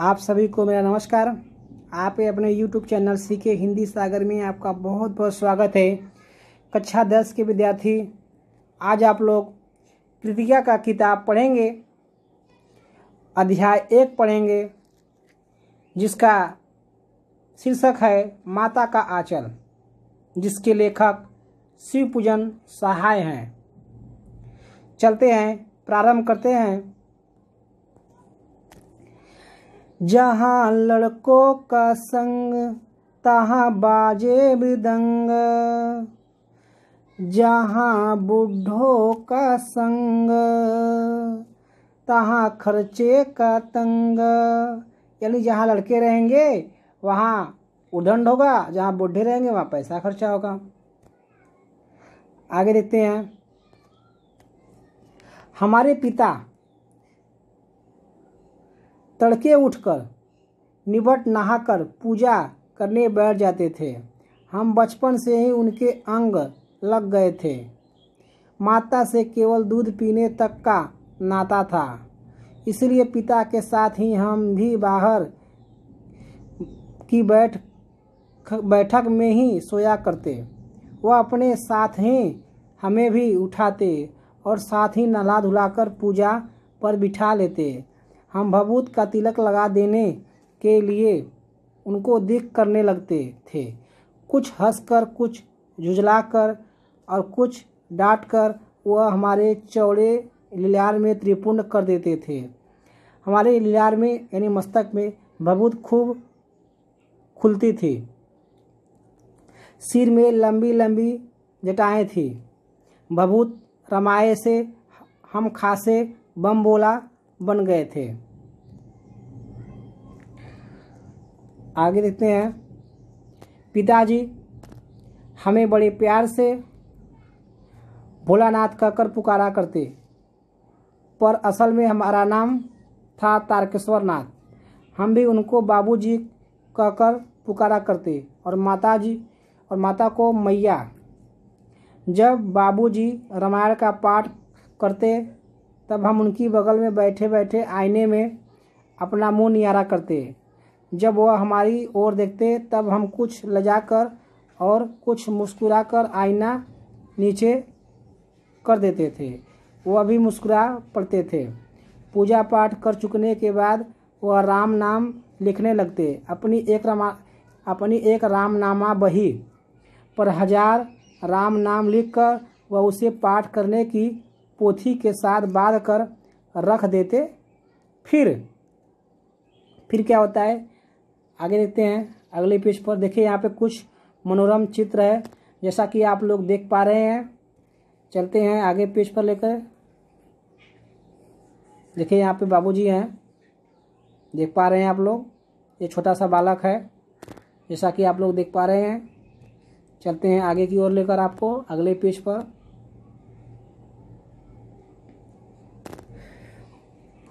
आप सभी को मेरा नमस्कार आप अपने यूट्यूब चैनल सीखे हिंदी सागर में आपका बहुत बहुत स्वागत है कक्षा दस के विद्यार्थी आज आप लोग कृतिका का किताब पढ़ेंगे अध्याय एक पढ़ेंगे जिसका शीर्षक है माता का आचल जिसके लेखक शिव पूजन सहाय हैं चलते हैं प्रारंभ करते हैं जहाँ लड़कों का संग तहाँ बाजे मृदंग जहाँ बूढ़ों का संग तहाँ खर्चे का तंग यानी जहाँ लड़के रहेंगे वहाँ उदंड होगा जहाँ बूढ़े रहेंगे वहाँ पैसा खर्चा होगा आगे देखते हैं हमारे पिता तड़के उठकर निबट नहाकर पूजा करने बैठ जाते थे हम बचपन से ही उनके अंग लग गए थे माता से केवल दूध पीने तक का नाता था इसलिए पिता के साथ ही हम भी बाहर की बैठ बैठक में ही सोया करते वह अपने साथ ही हमें भी उठाते और साथ ही धुला कर पूजा पर बिठा लेते हम भभूत का तिलक लगा देने के लिए उनको देख करने लगते थे कुछ हंसकर कुछ झुझलाकर और कुछ डांट कर वह हमारे चौड़े लिलार में त्रिपुंड कर देते थे हमारे लिलार में यानी मस्तक में भभूत खूब खुलती थी सिर में लंबी लंबी जटाएँ थी भभूत रमाए से हम खासे बम बोला बन गए थे आगे देखते हैं पिताजी हमें बड़े प्यार से भोलानाथ कहकर पुकारा करते पर असल में हमारा नाम था तारकेश्वर नाथ हम भी उनको बाबूजी कहकर पुकारा करते और माताजी और माता को मैया जब बाबूजी रामायण का पाठ करते तब हम उनकी बगल में बैठे बैठे आईने में अपना मुंह नियारा करते जब वह हमारी ओर देखते तब हम कुछ लजा कर और कुछ मुस्कुरा कर आईना नीचे कर देते थे वह भी मुस्कुरा पड़ते थे पूजा पाठ कर चुकने के बाद वह राम नाम लिखने लगते अपनी एक रामा अपनी एक रामनामा बही पर हजार राम नाम लिखकर वह उसे पाठ करने की पोथी के साथ बांध कर रख देते फिर फिर क्या होता है आगे देखते हैं अगले पेज पर देखिए यहाँ पे कुछ मनोरम चित्र है जैसा कि आप लोग देख पा रहे हैं चलते हैं आगे पेज पर लेकर देखिए यहाँ पे बाबूजी हैं देख पा रहे हैं आप लोग ये छोटा सा बालक है जैसा कि आप लोग देख पा रहे हैं चलते हैं आगे की ओर लेकर आपको अगले पेज पर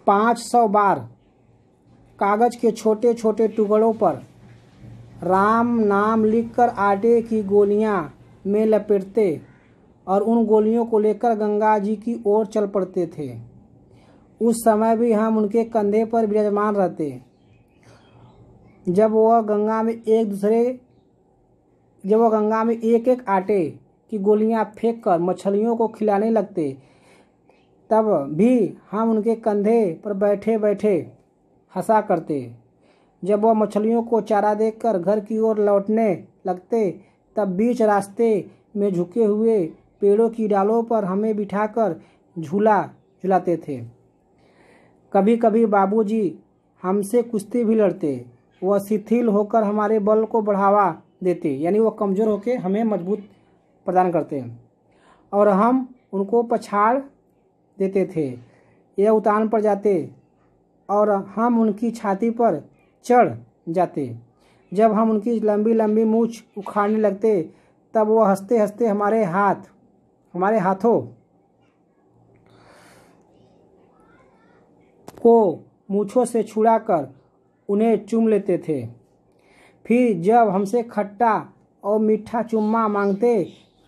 पाँच सौ बार कागज के छोटे छोटे टुकड़ों पर राम नाम लिखकर आटे की गोलियां में लपेटते और उन गोलियों को लेकर गंगा जी की ओर चल पड़ते थे उस समय भी हम उनके कंधे पर विराजमान रहते जब वह गंगा में एक दूसरे जब वह गंगा में एक एक आटे की गोलियां फेंक कर मछलियों को खिलाने लगते तब भी हम उनके कंधे पर बैठे बैठे हंसा करते जब वह मछलियों को चारा देकर घर की ओर लौटने लगते तब बीच रास्ते में झुके हुए पेड़ों की डालों पर हमें बिठाकर झूला झुलाते थे कभी कभी बाबूजी हमसे कुश्ती भी लड़ते वह शिथिल होकर हमारे बल को बढ़ावा देते यानी वह कमज़ोर होकर हमें मजबूत प्रदान करते और हम उनको पछाड़ देते थे या उतान पर जाते और हम उनकी छाती पर चढ़ जाते जब हम उनकी लंबी लंबी मूछ उखाड़ने लगते तब वह हंसते हंसते हमारे हाथ हमारे हाथों को मूछों से छुड़ाकर उन्हें चूम लेते थे फिर जब हमसे खट्टा और मीठा चुम्मा मांगते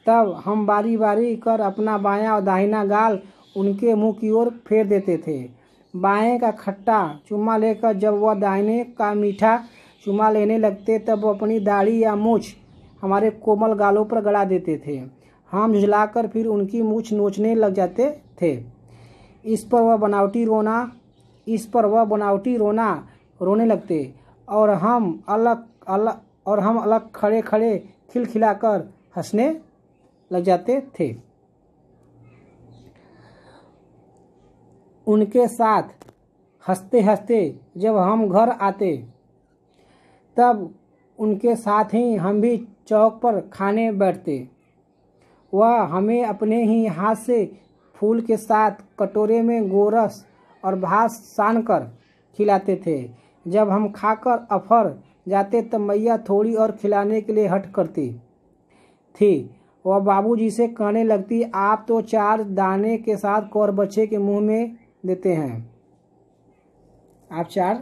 तब हम बारी बारी कर अपना बायां और दाहिना गाल उनके मुंह की ओर फेर देते थे बाएं का खट्टा चुम्मा लेकर जब वह दाहिने का मीठा चुम्मा लेने लगते तब वह अपनी दाढ़ी या मूछ हमारे कोमल गालों पर गड़ा देते थे हम झुझलाकर फिर उनकी मूछ नोचने लग जाते थे इस पर वह बनावटी रोना इस पर वह बनावटी रोना रोने लगते और हम अलग अलग और हम अलग खड़े खड़े खिलखिलाकर हंसने लग जाते थे उनके साथ हंसते हंसते जब हम घर आते तब उनके साथ ही हम भी चौक पर खाने बैठते वह हमें अपने ही हाथ से फूल के साथ कटोरे में गोरस और भात सान कर खिलाते थे जब हम खाकर अफर जाते तब मैया थोड़ी और खिलाने के लिए हट करती थी वह बाबूजी से कहने लगती आप तो चार दाने के साथ कौर बच्चे के मुंह में देते हैं आप चार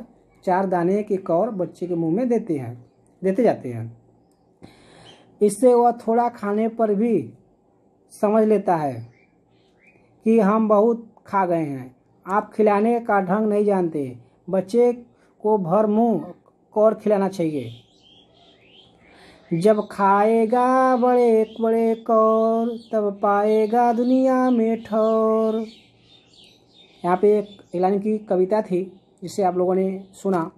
चार दाने के कौर बच्चे के मुंह में देते हैं देते जाते हैं इससे वह थोड़ा खाने पर भी समझ लेता है कि हम बहुत खा गए हैं आप खिलाने का ढंग नहीं जानते बच्चे को भर मुंह कौर खिलाना चाहिए जब खाएगा बड़े बड़े कौर तब पाएगा दुनिया में ठोर यहाँ पे एक इलानी की कविता थी जिसे आप लोगों ने सुना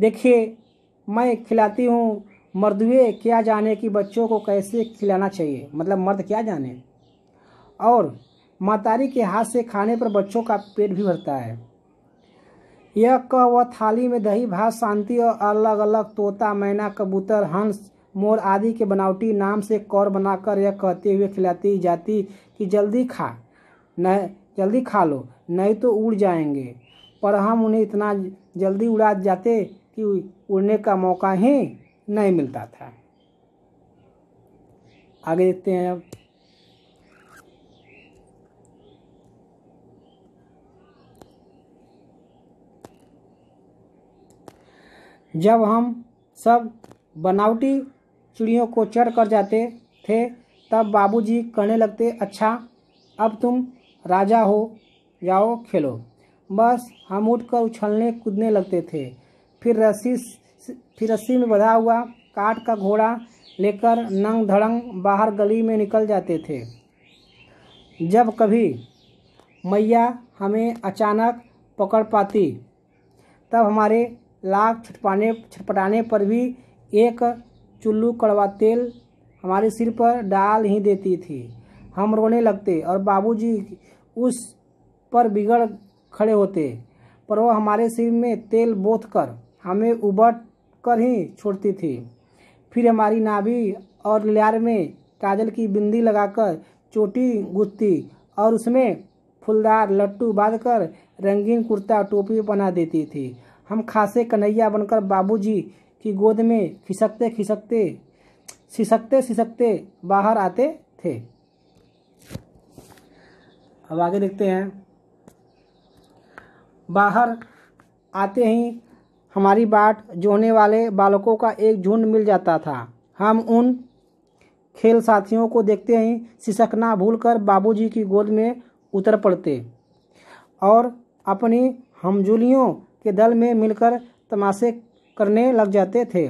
देखिए मैं खिलाती हूँ मर्दुए क्या जाने कि बच्चों को कैसे खिलाना चाहिए मतलब मर्द क्या जाने और मातारी के हाथ से खाने पर बच्चों का पेट भी भरता है यह क व थाली में दही भात शांति और अलग अलग तोता मैना कबूतर हंस मोर आदि के बनावटी नाम से कौर बनाकर यह कहते हुए खिलाती जाती कि जल्दी खा न जल्दी खा लो नहीं तो उड़ जाएंगे पर हम उन्हें इतना जल्दी उड़ा जाते कि उड़ने का मौका ही नहीं मिलता था आगे देखते हैं अब जब हम सब बनावटी चिड़ियों को चढ़ कर जाते थे तब बाबूजी कहने लगते अच्छा अब तुम राजा हो जाओ खेलो बस हम उठकर उछलने कूदने लगते थे फिर रस्सी फिर रस्सी में बधा हुआ काट का घोड़ा लेकर नंग धड़ंग बाहर गली में निकल जाते थे जब कभी मैया हमें अचानक पकड़ पाती तब हमारे लाख छटपाने छटपटाने पर भी एक चुल्लू कड़वा तेल हमारे सिर पर डाल ही देती थी हम रोने लगते और बाबूजी उस पर बिगड़ खड़े होते पर वह हमारे सिर में तेल बोथ कर हमें उबट कर ही छोड़ती थी फिर हमारी नाभि और लियार में काजल की बिंदी लगाकर चोटी गुजती और उसमें फुलदार लट्टू बांधकर रंगीन कुर्ता टोपी बना देती थी हम खासे कन्हैया बनकर बाबूजी की गोद में खिसकते खिसकते सिसकते सिसकते बाहर आते थे अब आगे देखते हैं बाहर आते ही हमारी बाट जोने वाले बालकों का एक झुंड मिल जाता था हम उन खेल साथियों को देखते ही सिसकना भूलकर बाबूजी की गोद में उतर पड़ते और अपनी हमजुलियों के दल में मिलकर तमाशे करने लग जाते थे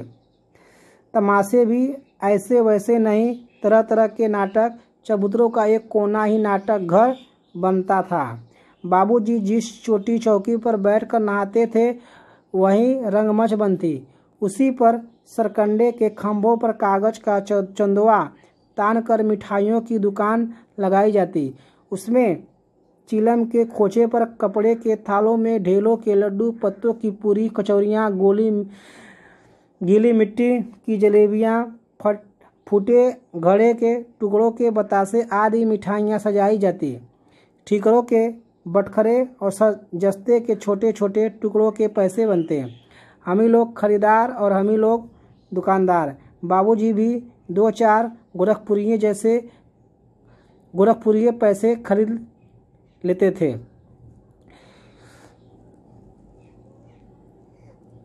तमाशे भी ऐसे वैसे नहीं तरह तरह के नाटक चबूतरों का एक कोना ही नाटक घर बनता था बाबूजी जिस छोटी चौकी पर बैठकर नहाते थे वहीं रंगमंच बनती उसी पर सरकंडे के खम्भों पर कागज का चंदवा तान कर मिठाइयों की दुकान लगाई जाती उसमें चिलम के खोचे पर कपड़े के थालों में ढेलों के लड्डू पत्तों की पूरी कचौरियाँ गोली गीली मिट्टी की जलेबियाँ फट फूटे घड़े के टुकड़ों के बतासे आदि मिठाइयाँ सजाई जाती ठीकरों के बटखरे और जस्ते के छोटे छोटे टुकड़ों के पैसे बनते हैं हम ही लोग खरीदार और हम ही लोग दुकानदार बाबूजी भी दो चार गोरखपुरी जैसे गोरखपुरी पैसे खरीद लेते थे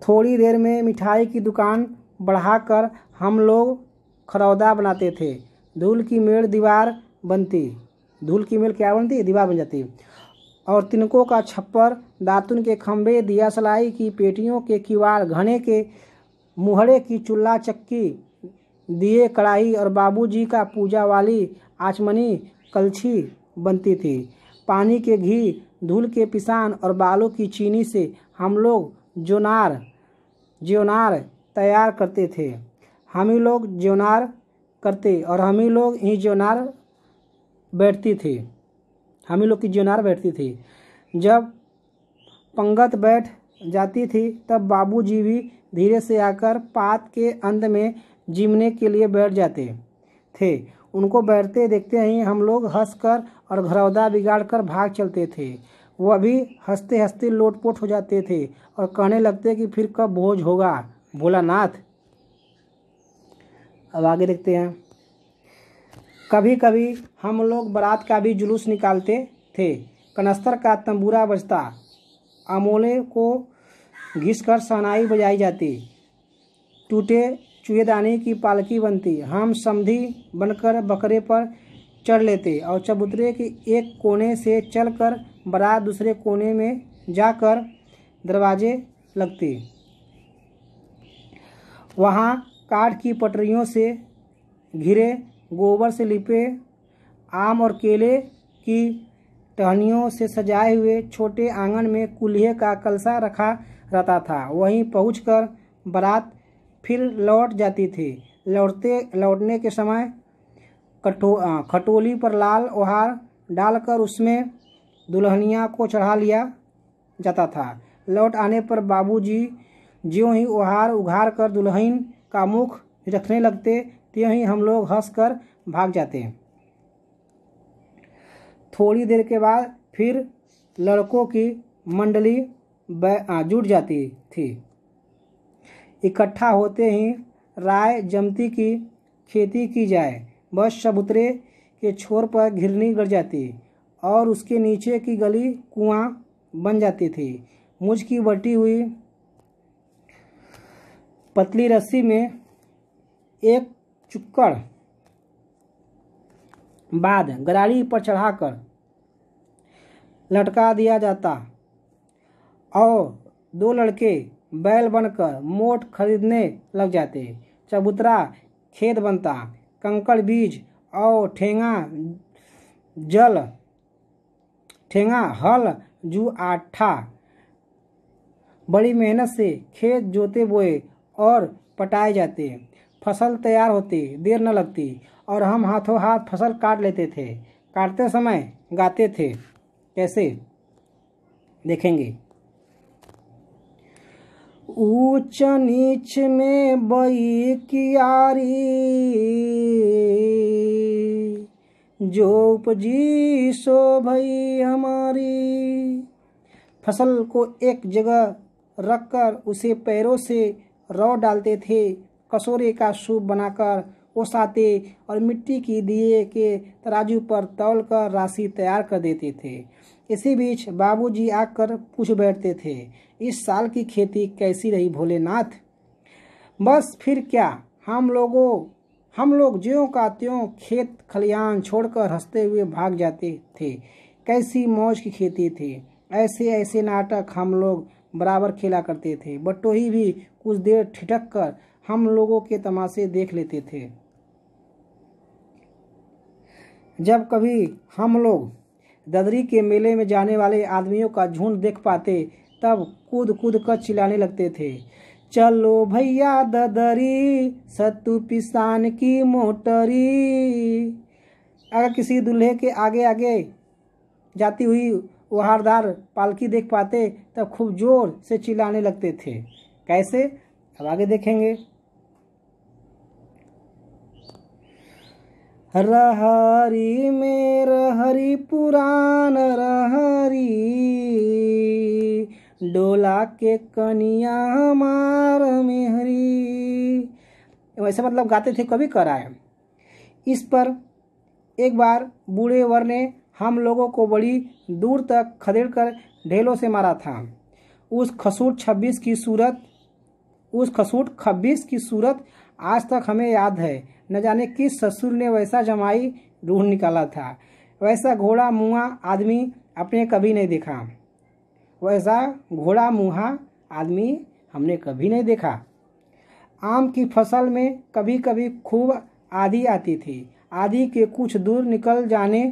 थोड़ी देर में मिठाई की दुकान बढ़ाकर हम लोग खरौदा बनाते थे धूल की मेड़ दीवार बनती धूल की मेल क्या बनती है दीवा बन जाती है और तिनकों का छप्पर दातुन के खम्भे दिया सलाई की पेटियों के किवाड़ घने के मुहड़े की चूल्हा चक्की दिए कढ़ाई और बाबूजी का पूजा वाली आचमनी कलछी बनती थी पानी के घी धूल के पिसान और बालों की चीनी से हम लोग जोनार ज्योनार तैयार करते थे हम ही लोग ज्योनार करते और हम ही लोग ही ज्योनार बैठती थी हम ही लोग की जीवनार बैठती थी जब पंगत बैठ जाती थी तब बाबूजी भी धीरे से आकर पात के अंत में जिमने के लिए बैठ जाते थे उनको बैठते देखते ही हम लोग हंसकर और घरौदा बिगाड़कर भाग चलते थे वह भी हंसते हंसते लोटपोट हो जाते थे और कहने लगते कि फिर कब भोज होगा भोलानाथ अब आगे देखते हैं कभी कभी हम लोग बारात का भी जुलूस निकालते थे कनस्तर का तंबूरा बजता अमोले को घिस कर सहनाई बजाई जाती टूटे चूहेदानी की पालकी बनती हम समधी बनकर बकरे पर चढ़ लेते और चबूतरे के एक कोने से चलकर बारात दूसरे कोने में जाकर दरवाजे लगते वहाँ काठ की पटरियों से घिरे गोबर से लिपे आम और केले की टहनियों से सजाए हुए छोटे आंगन में कुल्हे का कलसा रखा रहता था वहीं पहुंचकर बारात फिर लौट जाती थी लौटते लौटने के समय कठो खटोली पर लाल ओहार डालकर उसमें दुल्हनिया को चढ़ा लिया जाता था लौट आने पर बाबूजी ज्यों ही ओहार उघार कर दुल्हन का मुख रखने लगते त्यों ही हम लोग हंस कर भाग जाते हैं थोड़ी देर के बाद फिर लड़कों की मंडली जुट जाती थी इकट्ठा होते ही राय जमती की खेती की जाए बस चबूतरे के छोर पर घिरनी गड़ जाती और उसके नीचे की गली कुआं बन जाती थी मुझ की बटी हुई पतली रस्सी में एक चुक्कर बाद गरारी पर चढ़ाकर लटका दिया जाता और दो लड़के बैल बनकर मोट खरीदने लग जाते चबूतरा खेत बनता कंकड़ बीज और ठेंगा जल ठेंगा हल जू आठा बड़ी मेहनत से खेत जोते बोए और पटाए जाते फसल तैयार होती देर न लगती और हम हाथों हाथ फसल काट लेते थे काटते समय गाते थे कैसे देखेंगे ऊंच नीच में बई कियारी जो उपजी सो भई हमारी फसल को एक जगह रखकर उसे पैरों से रौ डालते थे कसोरे का सूप बनाकर ओसाते और मिट्टी की दिए के तराजू पर तौल कर राशि तैयार कर देते थे इसी बीच बाबूजी आकर पूछ बैठते थे इस साल की खेती कैसी रही भोलेनाथ बस फिर क्या हम लोगों हम लोग ज्यों का त्यों खेत खलियान छोड़कर हंसते हुए भाग जाते थे कैसी मौज की खेती थी ऐसे ऐसे नाटक हम लोग बराबर खेला करते थे बटोही भी कुछ देर ठिठक कर हम लोगों के तमाशे देख लेते थे जब कभी हम लोग ददरी के मेले में जाने वाले आदमियों का झुंड देख पाते तब कूद कूद कर चिल्लाने लगते थे चलो भैया ददरी सत्तू पिसान की मोटरी अगर किसी दूल्हे के आगे आगे जाती हुई वहारदार पालकी देख पाते तब खूब जोर से चिल्लाने लगते थे कैसे अब आगे देखेंगे रहरी मेर हरी पुराण रहरी डोला के कनिया हमार मेहरी वैसे मतलब गाते थे कभी कराए इस पर एक बार बूढ़े वर ने हम लोगों को बड़ी दूर तक खदेड़ कर ढेलों से मारा था उस खसूट छब्बीस की सूरत उस खसूट छब्बीस की सूरत आज तक हमें याद है न जाने किस ससुर ने वैसा जमाई रूह निकाला था वैसा घोड़ा मुँहा आदमी अपने कभी नहीं देखा वैसा घोड़ा मुहा आदमी हमने कभी नहीं देखा आम की फसल में कभी कभी खूब आधी आती थी आधी के कुछ दूर निकल जाने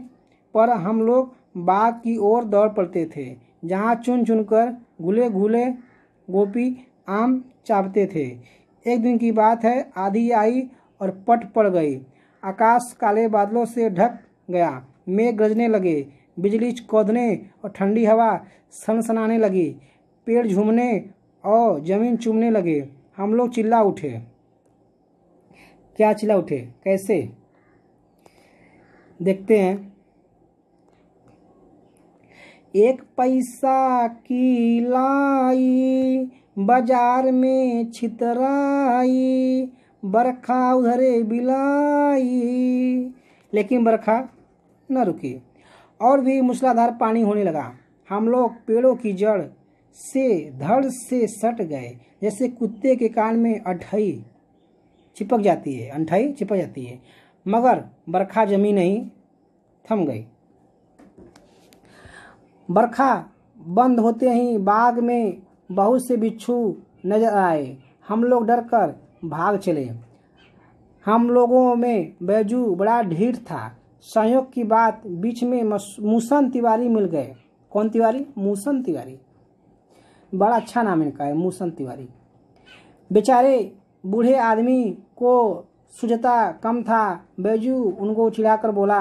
पर हम लोग बाग की ओर दौड़ पड़ते थे जहाँ चुन चुन कर घुले घुले गोपी आम चापते थे एक दिन की बात है आधी आई और पट पड़ गई आकाश काले बादलों से ढक गया मेघ गजने लगे बिजली कौदने और ठंडी हवा सनसनाने लगी पेड़ झूमने और जमीन चूमने लगे हम लोग चिल्ला उठे क्या चिल्ला उठे कैसे देखते हैं एक पैसा की लाई बाजार में छितराई बरखा उधरे बिलाई लेकिन बरखा न रुकी और भी मूसलाधार पानी होने लगा हम लोग पेड़ों की जड़ से धड़ से सट गए जैसे कुत्ते के कान में अठई चिपक जाती है अंठाई चिपक जाती है मगर बरखा जमी नहीं थम गई बरखा बंद होते ही बाग में बहुत से बिच्छू नजर आए हम लोग डर कर भाग चले हम लोगों में बैजू बड़ा ढीर था संयोग की बात बीच में मूसन तिवारी मिल गए कौन तिवारी मूसन तिवारी बड़ा अच्छा नाम इनका है मूसन तिवारी बेचारे बूढ़े आदमी को सुजता कम था बैजू उनको चिढ़ाकर बोला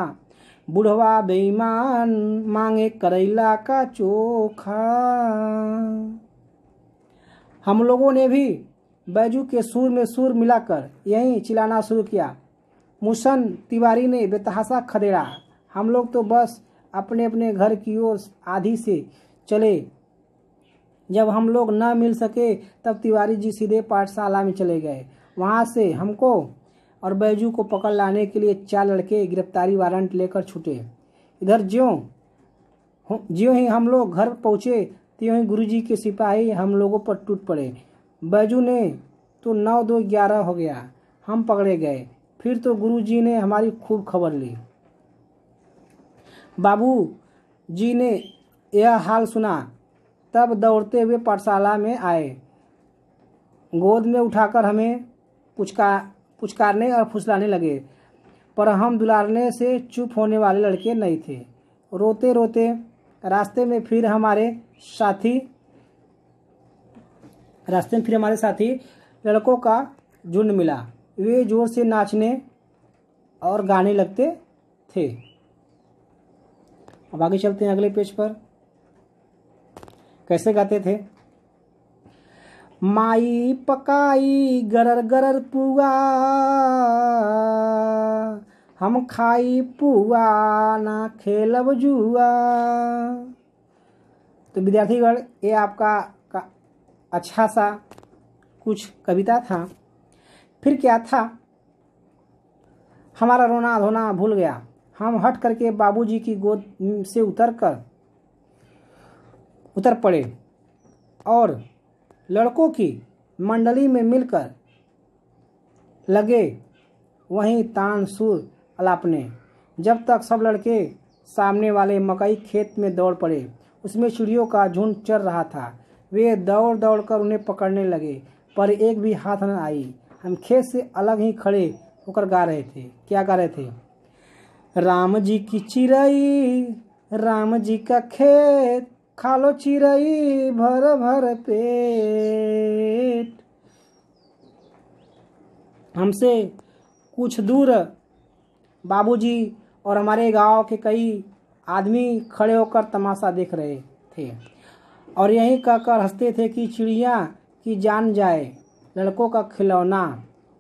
बुढ़वा बेईमान मांगे करैला का चोखा हम लोगों ने भी बैजू के सुर में सुर मिलाकर यहीं चिल्लाना शुरू किया मुसन तिवारी ने बेतहासा खदेड़ा हम लोग तो बस अपने अपने घर की ओर आधी से चले जब हम लोग न मिल सके तब तिवारी जी सीधे पाठशाला में चले गए वहाँ से हमको और बैजू को पकड़ लाने के लिए चार लड़के गिरफ्तारी वारंट लेकर छूटे इधर ज्यों ज्यों ही हम लोग घर पहुँचे त्यों जी के सिपाही हम लोगों पर टूट पड़े बैजू ने तो नौ दो ग्यारह हो गया हम पकड़े गए फिर तो गुरुजी ने हमारी खूब खबर ली बाबू जी ने यह हाल सुना तब दौड़ते हुए पाठशाला में आए गोद में उठाकर हमें पुचका पुचकारने और फुसलाने लगे पर हम दुलारने से चुप होने वाले लड़के नहीं थे रोते रोते रास्ते में फिर हमारे साथी रास्ते में फिर हमारे साथी लड़कों का झुंड मिला वे जोर से नाचने और गाने लगते थे अब आगे चलते हैं अगले पेज पर कैसे गाते थे माई पकाई गरर गरर पुआ हम खाई पुआ ना खेलब जुआ तो विद्यार्थीगण ये आपका का अच्छा सा कुछ कविता था फिर क्या था हमारा रोना धोना भूल गया हम हट करके बाबूजी की गोद से उतर कर उतर पड़े और लड़कों की मंडली में मिलकर लगे वहीं तानसुर अलापने जब तक सब लड़के सामने वाले मकई खेत में दौड़ पड़े उसमें चिड़ियों का झुंड चर रहा था वे दौड़ दौड़ कर उन्हें पकड़ने लगे पर एक भी हाथ न आई हम खेत से अलग ही खड़े होकर गा रहे थे क्या गा रहे थे राम जी की चिड़ई राम जी का खेत खा लो चिड़ई भर भर पेट हमसे कुछ दूर बाबूजी और हमारे गांव के कई आदमी खड़े होकर तमाशा देख रहे थे और यही कहकर हंसते थे कि चिड़िया की जान जाए लड़कों का खिलौना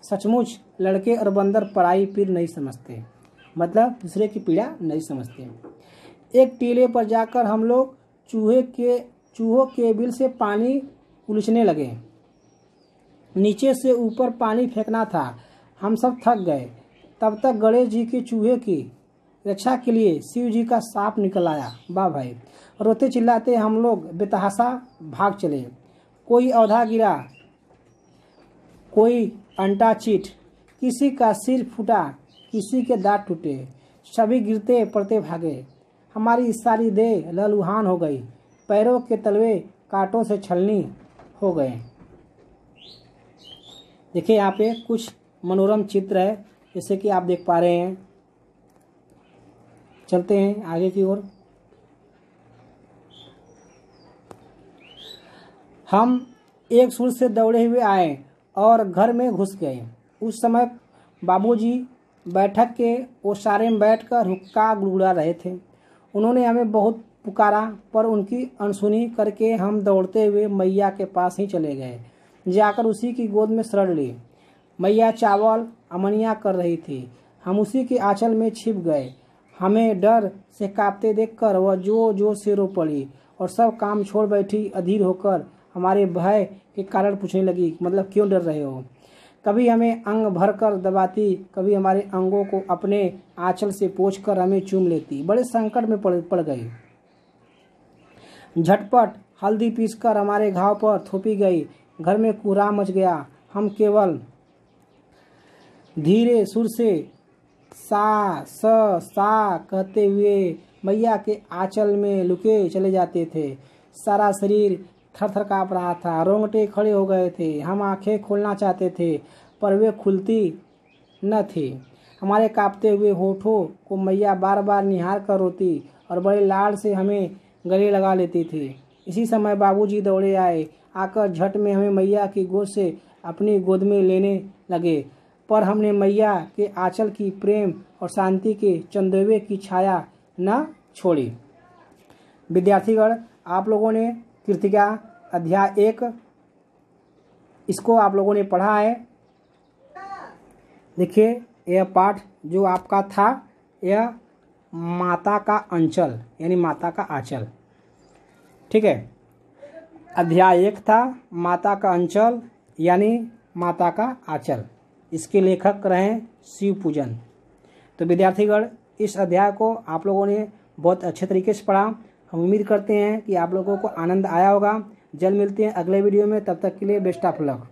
सचमुच लड़के और बंदर पढ़ाई पीर नहीं समझते मतलब दूसरे की पीड़ा नहीं समझते एक टीले पर जाकर हम लोग चूहे के चूहों के बिल से पानी उलझने लगे नीचे से ऊपर पानी फेंकना था हम सब थक गए तब तक गणेश जी के चूहे की रक्षा के लिए शिव जी का सांप निकल आया वाह भाई रोते चिल्लाते हम लोग बेतहासा भाग चले कोई औधा गिरा कोई अंटा चीट किसी का सिर फूटा किसी के दांत टूटे सभी गिरते पड़ते भागे हमारी सारी देह ललुहान हो गई पैरों के तलवे कांटों से छलनी हो गए देखिए यहाँ पे कुछ मनोरम चित्र है जैसे कि आप देख पा रहे हैं चलते हैं आगे की ओर हम एक सुर से दौड़े हुए आए और घर में घुस गए उस समय बाबूजी बैठक के ओसारे में बैठकर हुक्का गुड़गुड़ा रहे थे उन्होंने हमें बहुत पुकारा पर उनकी अनसुनी करके हम दौड़ते हुए मैया के पास ही चले गए जाकर उसी की गोद में शरण ली मैया चावल अमनिया कर रही थी हम उसी के आंचल में छिप गए हमें डर से कांपते देखकर वह जोर जोर से रो पड़ी और सब काम छोड़ बैठी अधीर होकर हमारे भय के कारण पूछने लगी मतलब क्यों डर रहे हो कभी हमें अंग भर कर दबाती कभी हमारे अंगों को अपने आंचल से पोछ कर हमें चूम लेती बड़े संकट में पड़ पड़ गई झटपट हल्दी पीस कर हमारे घाव पर थोपी गई घर में कोहरा मच गया हम केवल धीरे सुर से सा स सा कहते हुए मैया के आंचल में लुके चले जाते थे सारा शरीर थर थर काँप रहा था रोंगटे खड़े हो गए थे हम आंखें खोलना चाहते थे पर वे खुलती न थी हमारे कांपते हुए होठों को मैया बार बार निहार कर रोती और बड़े लाड़ से हमें गले लगा लेती थी इसी समय बाबूजी दौड़े आए आकर झट में हमें मैया की गोद से अपनी गोद में लेने लगे पर हमने मैया के आंचल की प्रेम और शांति के चंदेवे की छाया न छोड़ी विद्यार्थीगण आप लोगों ने कृतिका अध्याय एक इसको आप लोगों ने पढ़ा है देखिए यह पाठ जो आपका था यह माता का अंचल यानी माता का आंचल ठीक है अध्याय एक था माता का अंचल यानी माता का आंचल इसके लेखक रहे शिव पूजन तो विद्यार्थीगण इस अध्याय को आप लोगों ने बहुत अच्छे तरीके से पढ़ा हम उम्मीद करते हैं कि आप लोगों को आनंद आया होगा जल्द मिलते हैं अगले वीडियो में तब तक के लिए बेस्ट ऑफ लक